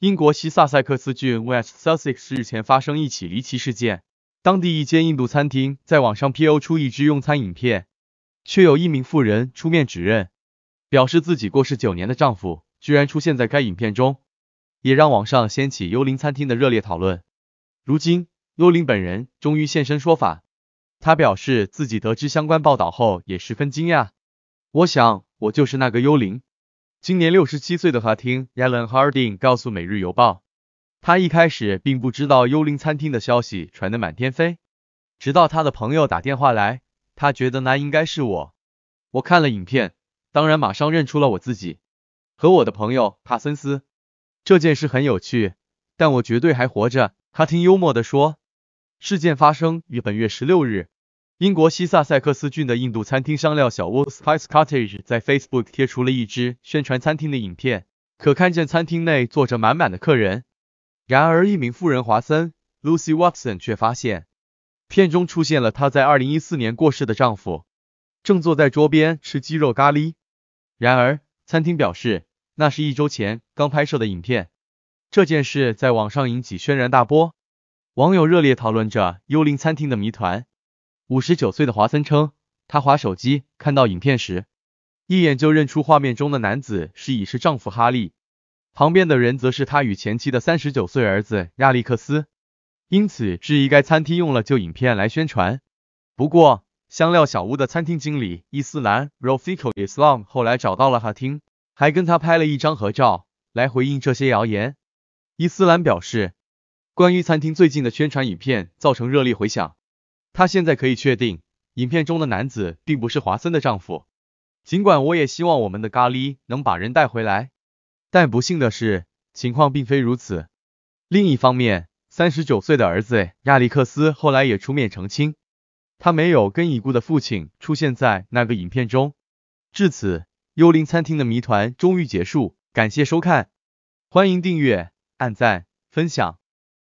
英国西萨塞克斯郡 West Sussex 日前发生一起离奇事件，当地一间印度餐厅在网上 PO 出一支用餐影片，却有一名妇人出面指认，表示自己过世九年的丈夫居然出现在该影片中，也让网上掀起幽灵餐厅的热烈讨论。如今幽灵本人终于现身说法，他表示自己得知相关报道后也十分惊讶，我想我就是那个幽灵。今年六十七岁的哈汀 （Allen Harding） 告诉《每日邮报》，他一开始并不知道幽灵餐厅的消息传得满天飞，直到他的朋友打电话来，他觉得那应该是我。我看了影片，当然马上认出了我自己和我的朋友帕森斯。这件事很有趣，但我绝对还活着。哈汀幽默地说，事件发生于本月十六日。英国西萨塞克斯郡的印度餐厅商料小屋 Spice Cottage 在 Facebook 贴出了一支宣传餐厅的影片，可看见餐厅内坐着满满的客人。然而，一名妇人华森 Lucy Watson 却发现，片中出现了她在2014年过世的丈夫，正坐在桌边吃鸡肉咖喱。然而，餐厅表示那是一周前刚拍摄的影片。这件事在网上引起轩然大波，网友热烈讨论着幽灵餐厅的谜团。五十九岁的华森称，他划手机看到影片时，一眼就认出画面中的男子是已是丈夫哈利，旁边的人则是他与前妻的三十九岁儿子亚历克斯，因此质疑该餐厅用了旧影片来宣传。不过，香料小屋的餐厅经理伊斯兰 r o f i q o Islam 后来找到了哈汀，还跟他拍了一张合照来回应这些谣言。伊斯兰表示，关于餐厅最近的宣传影片造成热烈回响。他现在可以确定，影片中的男子并不是华森的丈夫。尽管我也希望我们的咖喱能把人带回来，但不幸的是，情况并非如此。另一方面，三十九岁的儿子亚历克斯后来也出面澄清，他没有跟已故的父亲出现在那个影片中。至此，幽灵餐厅的谜团终于结束。感谢收看，欢迎订阅、按赞、分享。